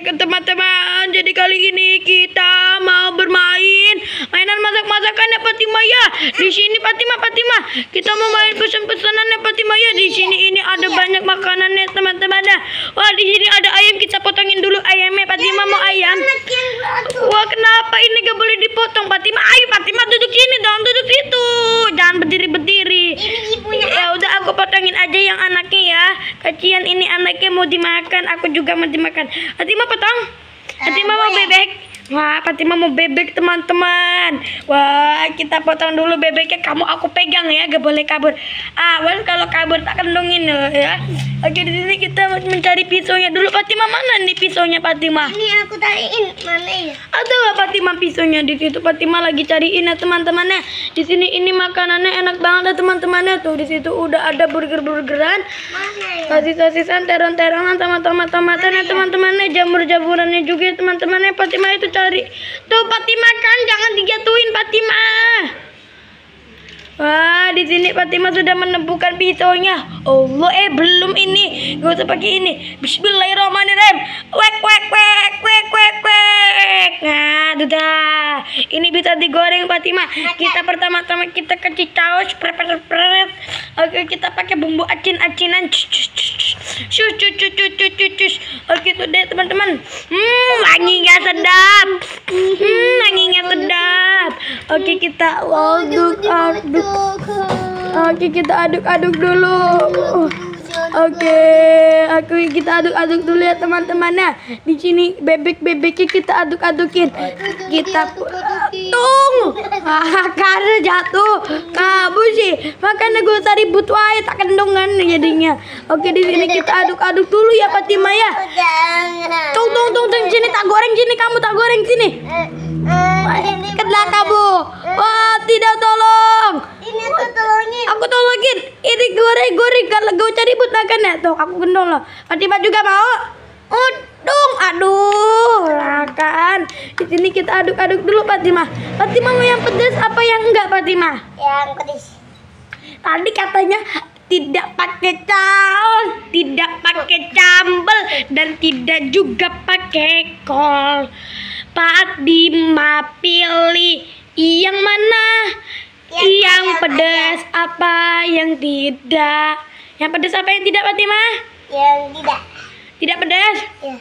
Assalamualaikum teman-teman Jadi kali ini kita mau bermain Mainan masak-masakan ya Fatima ya Di sini Fatima, Fatima Kita mau main pesan-pesanan ya Fatima ya Di sini iya. ini ada iya. banyak makanannya teman-teman ya Wah di sini ada ayam Kita potongin dulu ayamnya Fatima iya, mau ayam Wah kenapa ini gak boleh dipotong Fatima aja yang anaknya ya. Kacian ini anaknya mau dimakan, aku juga mau dimakan. Hati mau petang. Hati eh, mau Wah, Fatima mau bebek teman-teman. Wah, kita potong dulu bebeknya. Kamu aku pegang ya, gak boleh kabur. Awas ah, kalau kabur tak kandungin loh eh, ya. Oke, di sini kita mencari pisaunya dulu. Fatima mana nih pisaunya Fatima? Ini aku cariin, mana ya? Aduh, Fatima pisaunya di situ? Fatima lagi cariin ya teman-temannya. Di sini ini makanannya enak banget ya teman-temannya tuh. Di situ udah ada burger-burgeran. Mana ya? Sosis-sosisan, teron-teronan, tomat-tomatan ya teman-temannya. Jamur-jamurannya juga teman-temannya. Fatima itu cari tuh Fatima kan jangan dijatuhin Fatima wah di sini Fatima sudah menemukan pisaunya Allah eh belum ini gak usah pakai ini Bismillahirrahmanirrahim wek wek wek ini bisa digoreng Fatima kita pertama-tama kita kasih saus oke kita pakai bumbu acin-acinan oke itu deh teman-teman hmm anginnya sedap hmm anginnya sedap oke kita aduk aduk oke kita aduk aduk dulu Oke, aku kita aduk-aduk dulu ya teman-teman ya. Di sini bebek-bebeknya kita aduk-adukin. Kita tunggu. Ah, karena jatuh. kabur sih. Makanya gue tadi butuh air tak kendongan jadinya. Oke, di sini kita aduk-aduk dulu ya Fatima ya. Tung tung tung tung sini tak goreng sini kamu tak goreng sini. Eh, eh, Kedlah kamu. Eh. Wah. butakan ya tuh aku gendong loh Fatima juga mau Udung, aduh, lah Di sini kita aduk-aduk dulu Fatima. Fatima mau yang pedes apa yang enggak Fatima? Yang pedes. Tadi katanya tidak pakai cawan, tidak pakai campel dan tidak juga pakai kol. Pak Dima pilih yang mana? Yang, yang pedas apa yang tidak? Yang pedas apa yang tidak Fatimah? Yang tidak. Tidak pedas? Ya.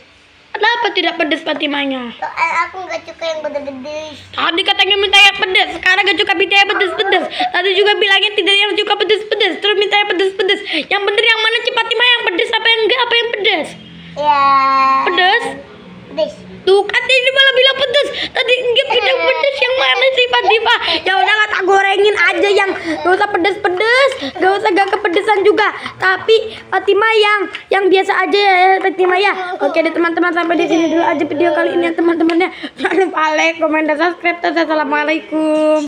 Kenapa tidak pedas Fatimahnya? Soal eh, aku gak suka yang pedas-pedas. Tadi katanya minta yang pedas, sekarang gak suka minta yang pedas-pedas. Tadi juga bilangnya tidak yang suka pedas-pedas, terus minta yang pedas-pedas. Yang bener yang mana sih Fatimah yang pedas apa yang enggak apa yang pedas? Ya. Pedas? Pedas. Tuh kan ini malah bilang pedes gak usah gak kepedesan juga tapi Fatima yang yang biasa aja ya Fatima ya oke deh teman-teman sampai di sini dulu aja video kali ini ya teman-temannya jangan lupa like komen dan subscribe assalamualaikum